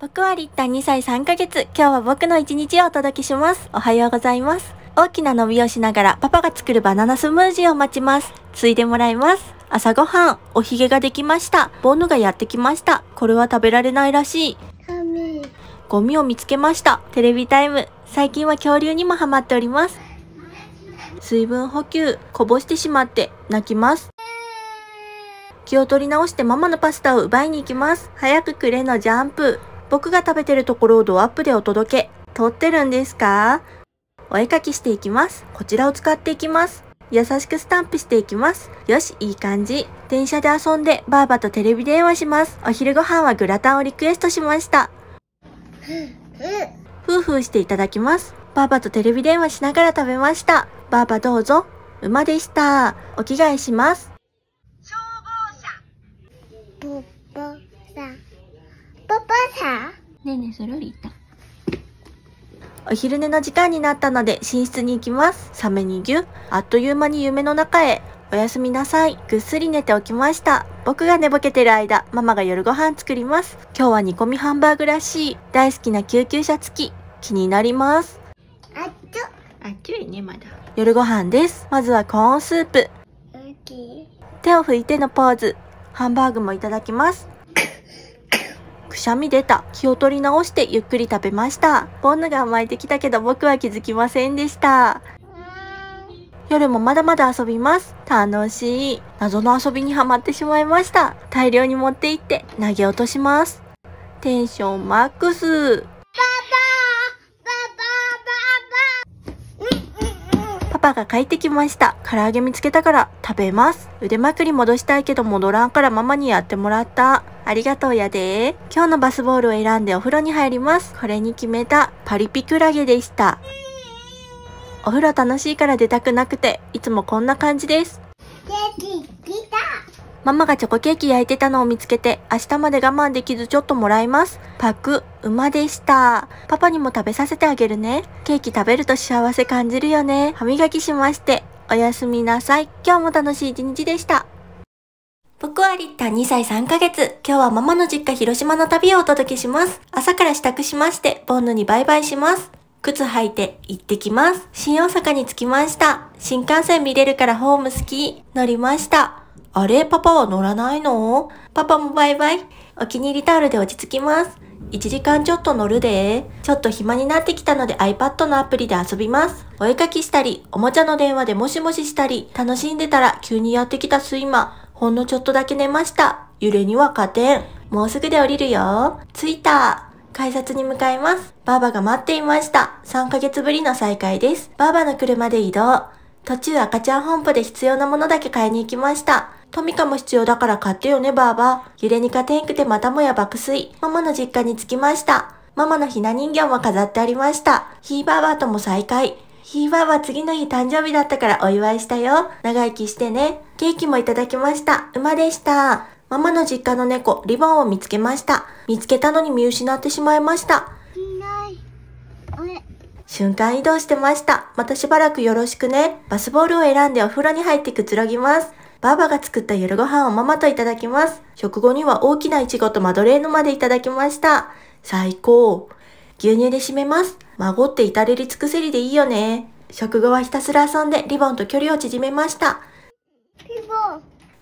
僕はリッタ2歳3ヶ月。今日は僕の一日をお届けします。おはようございます。大きな伸びをしながらパパが作るバナナスムージーを待ちます。ついでもらいます。朝ごはん、おひげができました。ボンヌがやってきました。これは食べられないらしい。ゴミを見つけました。テレビタイム。最近は恐竜にもハマっております。水分補給、こぼしてしまって泣きます。気を取り直してママのパスタを奪いに行きます。早くくれのジャンプ。僕が食べてるところをドアップでお届け。撮ってるんですかお絵かきしていきます。こちらを使っていきます。優しくスタンプしていきます。よし、いい感じ。電車で遊んで、ばあばとテレビ電話します。お昼ご飯はグラタンをリクエストしました。ふうふうしていただきます。ばあばとテレビ電話しながら食べました。ばあばどうぞ。馬でした。お着替えします。ねえねえ、それより言った。お昼寝の時間になったので寝室に行きます。サメにぎゅ。あっという間に夢の中へ。おやすみなさい。ぐっすり寝ておきました。僕が寝ぼけてる間、ママが夜ご飯作ります。今日は煮込みハンバーグらしい。大好きな救急車付き。気になります。あっちょ。あっちょいね、まだ。夜ご飯です。まずはコーンスープ。手を拭いてのポーズ。ハンバーグもいただきます。しゃみ出た。気を取り直してゆっくり食べました。ボンヌが甘えてきたけど僕は気づきませんでした。夜もまだまだ遊びます。楽しい。謎の遊びにはまってしまいました。大量に持って行って投げ落とします。テンションマックス。パパが帰ってきました。唐揚げ見つけたから食べます。腕まくり戻したいけど戻らんからママにやってもらった。ありがとうやで今日のバスボールを選んでお風呂に入ります。これに決めたパリピクラゲでした。お風呂楽しいから出たくなくて、いつもこんな感じです。ママがチョコケーキ焼いてたのを見つけて、明日まで我慢できずちょっともらいます。パク、馬でした。パパにも食べさせてあげるね。ケーキ食べると幸せ感じるよね。歯磨きしまして。おやすみなさい。今日も楽しい一日でした。僕はリッター2歳3ヶ月。今日はママの実家広島の旅をお届けします。朝から支度しまして、ボンヌにバイバイします。靴履いて行ってきます。新大阪に着きました。新幹線見れるからホーム好き。乗りました。あれパパは乗らないのパパもバイバイ。お気に入りタオルで落ち着きます。1時間ちょっと乗るで。ちょっと暇になってきたので iPad のアプリで遊びます。お絵かきしたり、おもちゃの電話でもしもししたり、楽しんでたら急にやってきた睡魔。ほんのちょっとだけ寝ました。揺れには加点。もうすぐで降りるよ。着いた。改札に向かいます。バーバが待っていました。3ヶ月ぶりの再会です。バーバの車で移動。途中赤ちゃん本舗で必要なものだけ買いに行きました。トミカも必要だから買ってよね、バーバ。揺れに勝てんくてまたもや爆睡。ママの実家に着きました。ママのひな人形も飾ってありました。ひーバーバーとも再会。ひーバーバー次の日誕生日だったからお祝いしたよ。長生きしてね。ケーキもいただきました。馬でした。ママの実家の猫、リボンを見つけました。見つけたのに見失ってしまいました。瞬間移動してました。またしばらくよろしくね。バスボールを選んでお風呂に入ってくつろぎます。ばあばが作った夜ご飯をママといただきます。食後には大きなイチゴとマドレーヌまでいただきました。最高。牛乳で締めます。孫って至れり尽くせりでいいよね。食後はひたすら遊んでリボンと距離を縮めました。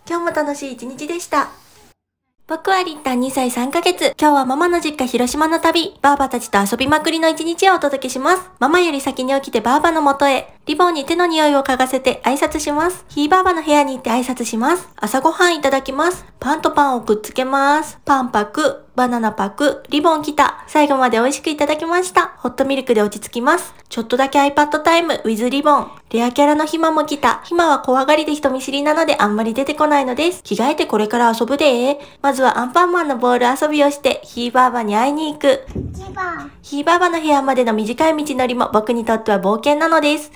今日も楽しい一日でした。僕はリッたん2歳3ヶ月。今日はママの実家広島の旅、バーバたちと遊びまくりの一日をお届けします。ママより先に起きてバーバの元へ。リボンに手の匂いを嗅がせて挨拶します。ひーばばの部屋に行って挨拶します。朝ごはんいただきます。パンとパンをくっつけます。パンパク、バナナパク、リボン来た。最後まで美味しくいただきました。ホットミルクで落ち着きます。ちょっとだけ iPad タイム、with リボン。レアキャラのヒマも来た。ヒマは怖がりで人見知りなのであんまり出てこないのです。着替えてこれから遊ぶでまずはアンパンマンのボール遊びをして、ヒーバーバに会いに行く。ヒーバーバの部屋までの短い道のりも僕にとっては冒険なのです。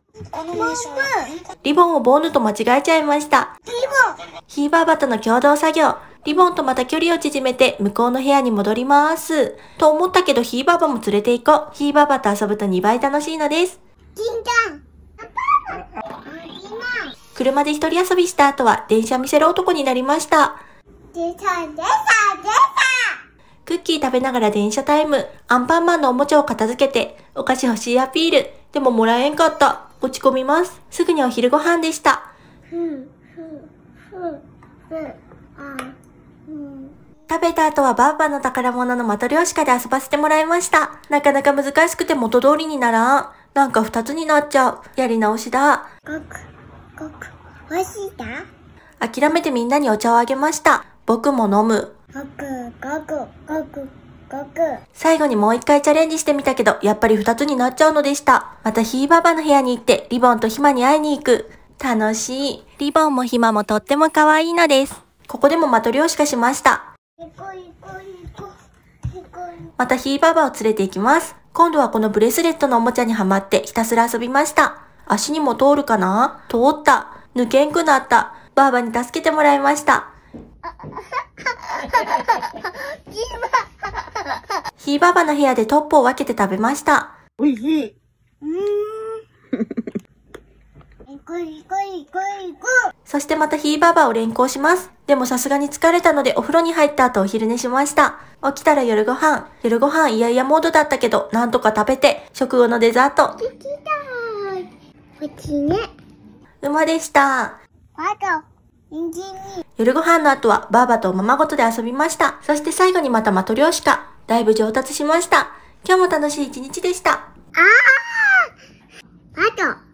リボンをボーヌと間違えちゃいました。リボンヒーバーバとの共同作業。リボンとまた距離を縮めて向こうの部屋に戻ります。と思ったけどヒーバーバも連れて行こう。ヒーバーバと遊ぶと2倍楽しいのです。車で一人遊びした後は電車見せる男になりました。クッキー食べながら電車タイム。アンパンマンのおもちゃを片付けて、お菓子欲しいアピール。でももらえんかった。落ち込みます。すぐにお昼ご飯でした。食べた後はバンバンの宝物のマトリョーシカで遊ばせてもらいました。なかなか難しくて元通りにならん。なんか二つになっちゃう。やり直しだ。ごく、ごく、おしいだ諦めてみんなにお茶をあげました。僕も飲む。ごく、ごく、ごく。最後にもう一回チャレンジしてみたけど、やっぱり二つになっちゃうのでした。またひいばばの部屋に行って、リボンとひまに会いに行く。楽しい。リボンもひまもとっても可愛いのです。ここでもマトリョーシカしました。またひいばばを連れて行きます。今度はこのブレスレットのおもちゃにはまってひたすら遊びました。足にも通るかな通った。抜けんくなった。ばあばに助けてもらいました。ひいばばの部屋でトップを分けて食べました。おいしい。うーん。いこいこいこいこ。そしてまたひいばばを連行します。でもさすがに疲れたのでお風呂に入った後お昼寝しました。起きたら夜ご飯。夜ご飯いやいやモードだったけど、なんとか食べて、食後のデザート。できたー。こっちね。馬でした。あと、夜ご飯の後は、ばあばとおままごとで遊びました。そして最後にまたマトリョーシカ。だいぶ上達しました。今日も楽しい一日でした。あああと